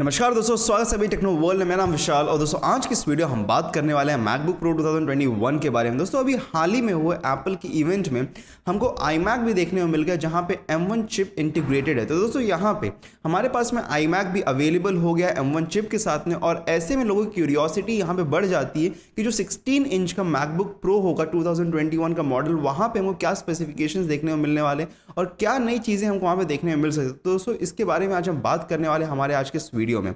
नमस्कार दोस्तों स्वागत है सभी टेक्नो वर्ल्ड में मेरा नाम विशाल और दोस्तों आज की इस वीडियो हम बात करने वाले हैं मैकबुक प्रो 2021 के बारे में दोस्तों अभी हाल ही में हुए एप्पल की इवेंट में हमको आई भी देखने को मिल गया जहां पे M1 चिप इंटीग्रेटेड है तो दोस्तों यहां पे हमारे पास में आई भी अवेलेबल हो गया एम चिप के साथ में और ऐसे में लोगों की क्यूरियोसिटी यहाँ पर बढ़ जाती है कि जो सिक्सटीन इंच का मैकबुक प्रो होगा टू का मॉडल वहाँ पर हमको क्या स्पेसिफिकेशन देखने को मिलने वाले और क्या नई चीज़ें हमको वहाँ पर देखने को मिल सकती है तो दोस्तों इसके बारे में आज हम बात करने वाले हमारे आज के वीडियो में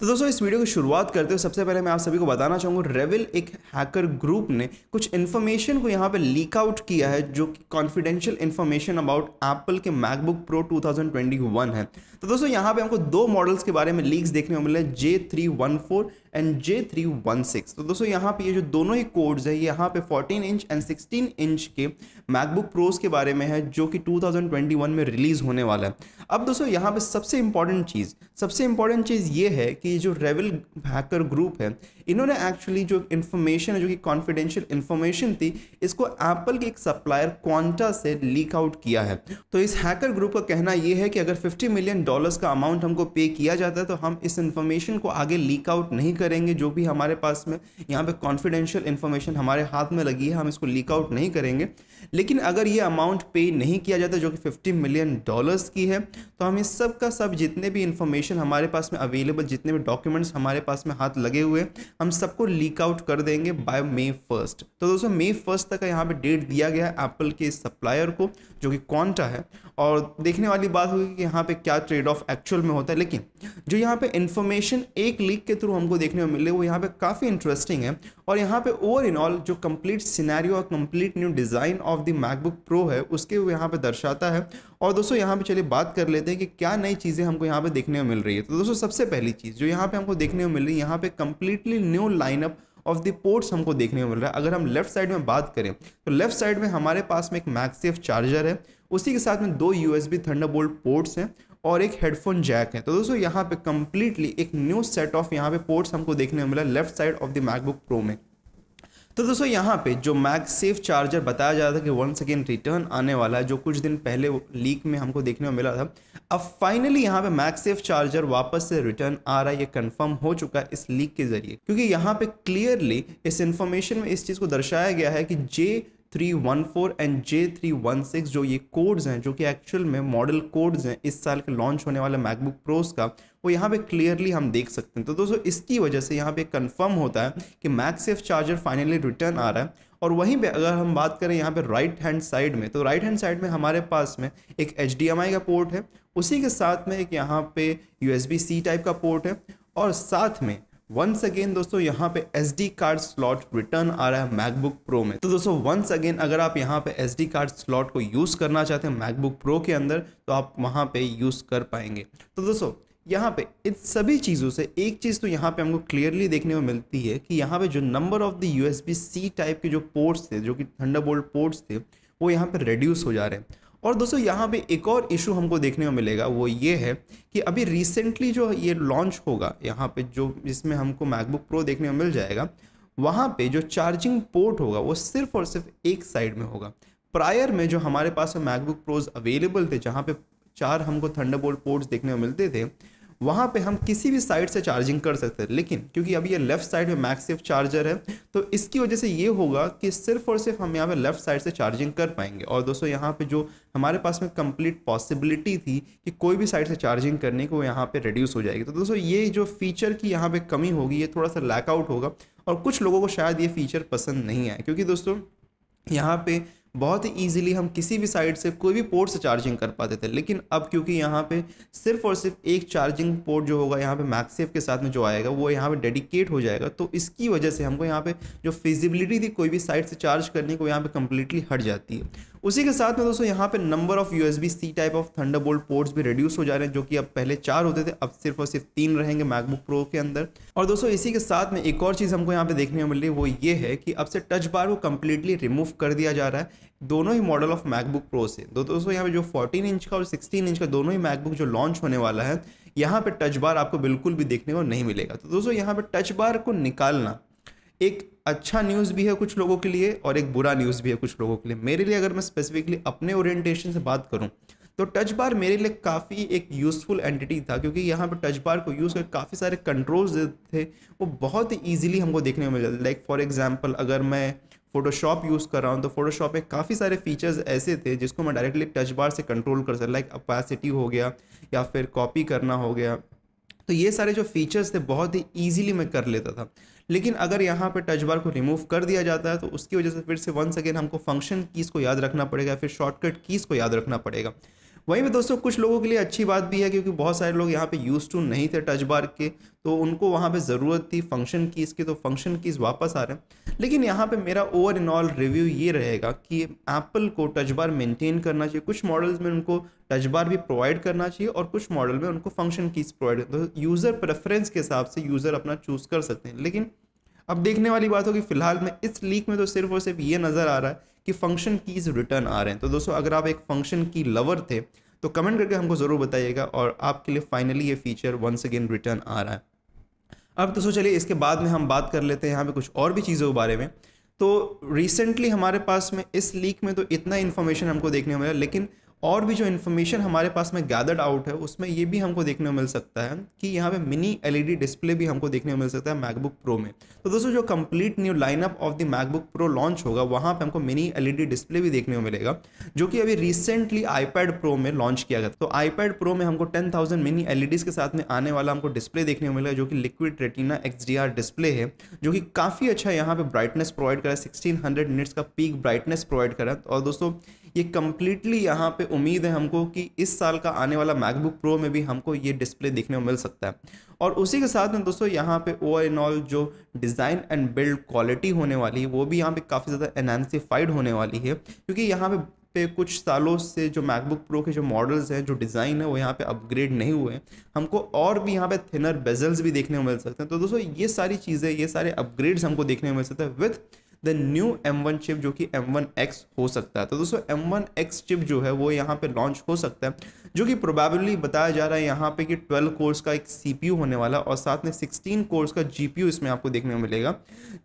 तो दोस्तों इस वीडियो की शुरुआत करते हुए सबसे पहले मैं आप सभी को बताना चाहूँगा रेविल एक हैकर ग्रुप ने कुछ इन्फॉर्मेशन को यहाँ पर लीक आउट किया है जो कि कॉन्फिडेंशियल इन्फॉर्मेशन अबाउट एप्पल के मैकबुक प्रो 2021 है तो दोस्तों यहाँ पे हमको दो मॉडल्स के बारे में लीक्स देखने को मिले J three one four and J three one six तो दोस्तों यहाँ पे ये जो दोनों ही कोड्स है यहाँ पे fourteen inch and sixteen inch के मैकबुक प्रोज के बारे में है जो कि वन में रिलीज होने वाला है अब दोस्तों यहाँ पे सबसे इंपॉर्टेंट चीज़ सबसे इंपॉर्टेंट चीज़ ये है कि कि जो रेवल हैकर ग्रुप है इन्होंने एक्चुअली जो इन्फॉर्मेशन है जो कि कॉन्फिडेंशियल इन्फॉर्मेशन थी इसको एप्पल के एक सप्लायर क्वांटा से लीक आउट किया है तो इस हैकर ग्रुप का कहना यह है कि अगर 50 मिलियन डॉलर्स का अमाउंट हमको पे किया जाता है तो हम इस इन्फॉर्मेशन को आगे लीक आउट नहीं करेंगे जो भी हमारे पास में यहाँ पर कॉन्फिडेंशियल इन्फॉर्मेशन हमारे हाथ में लगी है हम इसको लीक आउट नहीं करेंगे लेकिन अगर ये अमाउंट पे नहीं किया जाता जो कि फिफ्टी मिलियन डॉलर्स की है तो हम इस सब का सब जितने भी इन्फॉर्मेशन हमारे पास में अवेलेबल जितने भी डॉक्यूमेंट्स हमारे पास में हाथ लगे हुए हम सबको लीक आउट कर देंगे बाय मे फर्स्ट तो दोस्तों मे फर्स्ट तक यहाँ पे डेट दिया गया है एप्पल के सप्लायर को जो कि क्वांटा है और देखने वाली बात होगी कि यहाँ पे क्या ट्रेड ऑफ एक्चुअल में होता है लेकिन जो यहाँ पे इन्फॉर्मेशन एक लीक के थ्रू हमको देखने को मिले वो यहाँ पे काफ़ी इंटरेस्टिंग है और यहाँ पे ओवर इन ऑल जो कंप्लीट सिनेरियो और complete new design of the MacBook Pro है उसके यहाँ पर दर्शाता है और दोस्तों यहाँ पर चलिए बात कर लेते हैं कि क्या नई चीज़ें हमको यहाँ पर देखने को मिल रही है तो दोस्तों सबसे पहली चीज़ जो यहाँ पर हमको देखने को मिल रही है यहाँ पर completely new lineup of the ports हमको देखने को मिल रहा है अगर हम लेफ्ट साइड में बात करें तो लेफ्ट साइड में हमारे पास में एक मैक्सेफ चार्जर है उसी के साथ में दो U S B Thunderbolt ports हैं और एक हेडफोन जैक है तो दोस्तों यहाँ पे कम्प्लीटली एक न्यू सेट ऑफ यहाँ पे पोर्ट्स हमको देखने को मिला left side of the MacBook Pro में तो दोस्तों यहाँ पे जो मैग सेफ चार्जर बताया जा रहा था कि वन सेकेंड रिटर्न आने वाला है जो कुछ दिन पहले लीक में हमको देखने को मिला था अब फाइनली यहाँ पे मैग सेफ चार्जर वापस से रिटर्न आ रहा है ये कंफर्म हो चुका है इस लीक के जरिए क्योंकि यहाँ पे क्लियरली इस इन्फॉर्मेशन में इस चीज़ को दर्शाया गया है कि J three one four and J three one six जो ये कोड्स हैं जो कि एक्चुअल में मॉडल कोड्स हैं इस साल के लॉन्च होने वाला मैकबुक प्रोस का वो यहाँ पे क्लियरली हम देख सकते हैं तो दोस्तों इसकी वजह से यहाँ पे कंफर्म होता है कि मैक्सेफ चार्जर फाइनली रिटर्न आ रहा है और वहीं पे अगर हम बात करें यहाँ पे राइट हैंड साइड में तो राइट हैंड साइड में हमारे पास में एक एच का पोर्ट है उसी के साथ में एक यहाँ पे यू सी टाइप का पोर्ट है और साथ में वंस अगेन दोस्तों यहाँ पे S D card slot return आ रहा है मैकबुक प्रो में तो दोस्तों वंस अगेन अगर आप यहाँ पे एस डी कार्ड स्लॉट को यूज़ करना चाहते हैं मैकबुक प्रो के अंदर तो आप वहाँ पे यूज़ कर पाएंगे तो दोस्तों यहाँ पे इन सभी चीज़ों से एक चीज़ तो यहाँ पे हमको क्लियरली देखने को मिलती है कि यहाँ पे जो number of the U S C type के जो पोर्ट्स थे जो कि थंडरबोल्ट पोर्ट्स थे वो यहाँ पे रेड्यूस हो जा रहे हैं और दोस्तों यहाँ पे एक और इशू हमको देखने को मिलेगा वो ये है कि अभी रिसेंटली जो ये लॉन्च होगा यहाँ पे जो जिसमें हमको मैकबुक प्रो देखने को मिल जाएगा वहाँ पे जो चार्जिंग पोर्ट होगा वो सिर्फ और सिर्फ एक साइड में होगा प्रायर में जो हमारे पास मैकबुक प्रोज अवेलेबल थे जहाँ पे चार हमको थंडरबोल्ट पोर्ट्स देखने को मिलते थे वहाँ पे हम किसी भी साइड से चार्जिंग कर सकते हैं लेकिन क्योंकि अभी ये लेफ्ट साइड में मैक्सिव चार्जर है तो इसकी वजह से ये होगा कि सिर्फ और सिर्फ हम यहाँ पे लेफ्ट साइड से चार्जिंग कर पाएंगे और दोस्तों यहाँ पे जो हमारे पास में कंप्लीट पॉसिबिलिटी थी कि कोई भी साइड से चार्जिंग करने को यहाँ पर रिड्यूस हो जाएगी तो दोस्तों ये जो फीचर की यहाँ पर कमी होगी ये थोड़ा सा लैकआउट होगा और कुछ लोगों को शायद ये फीचर पसंद नहीं आए क्योंकि दोस्तों यहाँ पर बहुत ही ईजिली हम किसी भी साइड से कोई भी पोर्ट से चार्जिंग कर पाते थे लेकिन अब क्योंकि यहाँ पे सिर्फ और सिर्फ एक चार्जिंग पोर्ट जो होगा यहाँ पे मैक्सेफ के साथ में जो आएगा वो यहाँ पे डेडिकेट हो जाएगा तो इसकी वजह से हमको यहाँ पे जो फिजिबिलिटी थी कोई भी साइड से चार्ज करने को यहाँ पे कम्प्लीटली हट जाती है उसी के साथ में दोस्तों यहाँ पे number of USB C type of Thunderbolt ports भी रिड्यूस हो जा रहे हैं जो कि अब पहले चार होते थे अब सिर्फ और सिर्फ तीन रहेंगे मैकबुक प्रो के अंदर और दोस्तों इसी के साथ में एक और चीज़ हमको यहाँ पे देखने को मिल रही है वो ये है कि अब से टच बार को कम्प्लीटली रिमूव कर दिया जा रहा है दोनों ही मॉडल ऑफ मैकबुक प्रो से दो दोस्तों यहाँ पे जो फोर्टीन इंच का और सिक्सटीन इंच का दोनों ही मैकबुक जो लॉन्च होने वाला है यहाँ पर टच बार आपको बिल्कुल भी देखने को नहीं मिलेगा तो दोस्तों यहाँ पर टच बार को निकालना एक अच्छा न्यूज़ भी है कुछ लोगों के लिए और एक बुरा न्यूज़ भी है कुछ लोगों के लिए मेरे लिए अगर मैं स्पेसिफिकली अपने ओरिएंटेशन से बात करूँ तो टच बार मेरे लिए काफ़ी एक यूज़फुल एंटिटी था क्योंकि यहाँ पर टच बार को यूज़ कर काफ़ी सारे कंट्रोल्स थे वो बहुत ही ईजिली हमको देखने को मिल जाते लाइक फॉर एग्ज़ाम्पल अगर मैं फोटोशॉप यूज़ कर रहा हूँ तो फोटोशॉप में काफ़ी सारे फीचर्स ऐसे थे जिसको मैं डायरेक्टली टच बार से कंट्रोल कर सकता लाइक अपेसिटी हो गया या फिर कॉपी करना हो गया तो ये सारे जो फीचर्स थे बहुत ही ईजिली मैं कर लेता था लेकिन अगर यहाँ पर टच बार को रिमूव कर दिया जाता है तो उसकी वजह से फिर से वंस अगेन हमको फंक्शन कीज़ को याद रखना पड़ेगा फिर शॉर्टकट कीज़ को याद रखना पड़ेगा वहीं पर दोस्तों कुछ लोगों के लिए अच्छी बात भी है क्योंकि बहुत सारे लोग यहाँ पे यूज़ टू नहीं थे टच बार के तो उनको वहाँ पे ज़रूरत थी फंक्शन कीज़ की तो फंक्शन कीज़ वापस आ रहे हैं लेकिन यहाँ पे मेरा ओवर इन ऑल रिव्यू ये रहेगा कि एप्पल को टच बार मेंटेन करना चाहिए कुछ मॉडल्स में उनको टच बार भी प्रोवाइड करना चाहिए और कुछ मॉडल में उनको फंक्शन कीज़ प्रोवाइड तो यूज़र प्रेफरेंस के हिसाब से यूज़र अपना चूज़ कर सकते हैं लेकिन अब देखने वाली बात होगी फिलहाल में इस लीक में तो सिर्फ और सिर्फ ये नज़र आ रहा है कि फंक्शन कीज़ रिटर्न आ रहे हैं तो दोस्तों अगर आप एक फंक्शन की लवर थे तो कमेंट करके हमको ज़रूर बताइएगा और आपके लिए फाइनली ये फीचर वंस अगेन रिटर्न आ रहा है अब दोस्तों चलिए इसके बाद में हम बात कर लेते हैं यहाँ पे कुछ और भी चीज़ों के बारे में तो रिसेंटली हमारे पास में इस लीक में तो इतना इन्फॉर्मेशन हमको देखने को मिला लेकिन और भी जो इन्फॉर्मेशन हमारे पास में गैदर्ड आउट है उसमें ये भी हमको देखने को मिल सकता है कि यहाँ पे मिनी एलईडी डिस्प्ले भी हमको देखने को मिल सकता है मैकबुक प्रो में तो दोस्तों जो complete new lineup of the MacBook Pro launch होगा वहाँ पे हमको मिनी एलईडी डिस्प्ले भी देखने को मिलेगा जो कि अभी रिसेंटली आईपैड प्रो में लॉन्च किया गया तो आईपैड प्रो में हमको टेन थाउजेंड मिनी एल के साथ में आने वाला हमको डिस्प्ले देखने को मिलेगा जो कि लिक्विड रेटिना एक्स डिस्प्ले है जो कि काफ़ी अच्छा यहाँ पर ब्राइटनेस प्रोवाइड करा है सिक्सटीन हंड्रेड का पीक ब्राइटनेस प्रोवाइड करा और दोस्तों ये कम्प्लीटली यहाँ पे उम्मीद है हमको कि इस साल का आने वाला मैकबुक प्रो में भी हमको ये डिस्प्ले देखने को मिल सकता है और उसी के साथ में दोस्तों यहाँ पे ओ एन ऑल जो डिज़ाइन एंड बिल्ड क्वालिटी होने वाली है वो भी यहाँ पे काफ़ी ज़्यादा एनहेंसीफाइड होने वाली है क्योंकि यहाँ पे पे कुछ सालों से जो मैकबुक प्रो के जो मॉडल्स हैं जो डिज़ाइन है वो यहाँ पे अपग्रेड नहीं हुए हैं हमको और भी यहाँ पे थिनर बेजल्स भी देखने को मिल सकते हैं तो दोस्तों ये सारी चीज़ें ये सारे अपग्रेड्स हमको देखने को मिल सकते हैं with the new M1 chip जो कि M1X हो सकता है तो दोस्तों M1X चिप जो है वो यहाँ पे लॉन्च हो सकता है जो कि प्रोबेबली बताया जा रहा है यहाँ पे कि 12 कोर्स का एक यू होने वाला और साथ में 16 कोर्स का यू इसमें आपको देखने को मिलेगा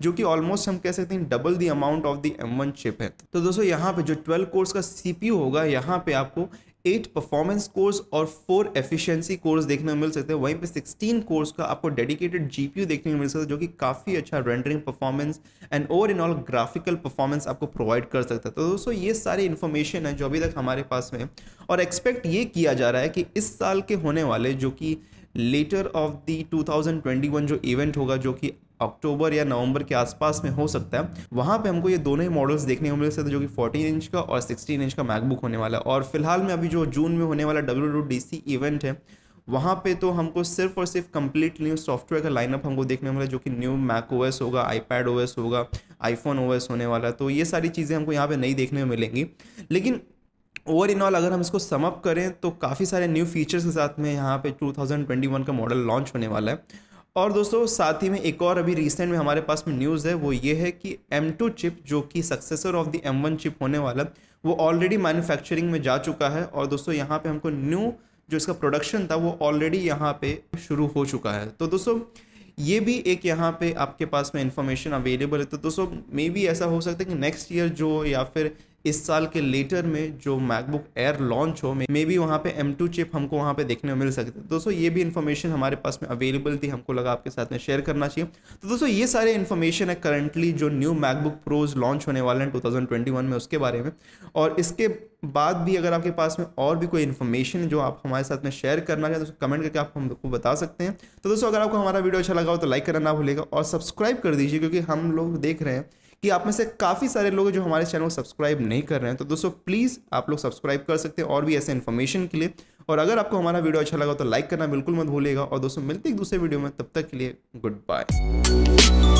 जो कि ऑलमोस्ट हम कह सकते हैं double the amount of the M chip है तो दोस्तों यहाँ पे जो ट्वेल्व कोर्स का सी होगा यहाँ पे आपको एट परफॉर्मेंस कोर्स और फोर एफिशिएंसी कोर्स देखने को मिल सकते हैं वहीं पे सिक्सटीन कोर्स का आपको डेडिकेटेड जीपीयू देखने को मिल सकता है जो कि काफ़ी अच्छा rendering performance and over in all graphical performance आपको प्रोवाइड कर सकता है तो दोस्तों ये सारी इन्फॉर्मेशन है जो अभी तक हमारे पास में और एक्सपेक्ट ये किया जा रहा है कि इस साल के होने वाले जो कि लेटर ऑफ दी टू जो इवेंट होगा जो कि अक्टूबर या नवंबर के आसपास में हो सकता है वहाँ पे हमको ये दोनों ही मॉडल्स देखने को मिल सकते हैं जो कि 14 इंच का और 16 इंच का मैकबुक होने वाला है और फिलहाल में अभी जो जून में होने वाला डब्ल्यू इवेंट है वहाँ पे तो हमको सिर्फ और सिर्फ कंप्लीट न्यू सॉफ्टवेयर का लाइनअप हमको देखने वाला है जो कि न्यू मैक ओ होगा आईपैड ओ होगा आईफोन ओ होने वाला है तो ये सारी चीज़ें हमको यहाँ पर नहीं देखने में मिलेंगी लेकिन ओवर इन ऑल अगर हम इसको समअप करें तो काफ़ी सारे न्यू फीचर्स के साथ में यहाँ पे 2021 का मॉडल लॉन्च होने वाला है और दोस्तों साथ ही में एक और अभी रिसेंट में हमारे पास में न्यूज़ है वो ये है कि M2 चिप जो कि successor of the M1 chip होने वाला वो ऑलरेडी मैन्युफैक्चरिंग में जा चुका है और दोस्तों यहाँ पे हमको न्यू जो इसका प्रोडक्शन था वो ऑलरेडी यहाँ पे शुरू हो चुका है तो दोस्तों ये भी एक यहाँ पे आपके पास में इंफॉर्मेशन अवेलेबल है तो दोस्तों मे बी ऐसा हो सकता है कि नेक्स्ट ईयर जो या फिर इस साल के लेटर में जो मैकबुक एयर लॉन्च हो मे बी वहाँ पे एम टू चिप हमको वहाँ पे देखने में मिल सकते हैं दोस्तों ये भी इन्फॉर्मेशन हमारे पास में अवेलेबल थी हमको लगा आपके साथ में शेयर करना चाहिए तो दोस्तों ये सारे इन्फॉर्मेशन है करंटली जो न्यू मैकबुक प्रोज लॉन्च होने वाले हैं टू में उसके बारे में और इसके बाद भी अगर आपके पास में और भी कोई इन्फॉर्मेशन जो आप हमारे साथ में शेयर करना चाहें तो कमेंट करके आप हमको बता सकते हैं तो दोस्तों अगर आपको हमारा वीडियो अच्छा लगा हो तो लाइक करना ना भूलेगा और सब्सक्राइब कर दीजिए क्योंकि हम लोग देख रहे हैं कि आप में से काफ़ी सारे लोग जो हमारे चैनल को सब्सक्राइब नहीं कर रहे हैं तो दोस्तों प्लीज़ आप लोग सब्सक्राइब कर सकते हैं और भी ऐसे इन्फॉर्मेशन के लिए और अगर आपको हमारा वीडियो अच्छा लगा तो लाइक करना बिल्कुल मत भूलिएगा और दोस्तों मिलते एक दूसरे वीडियो में तब तक के लिए गुड बाय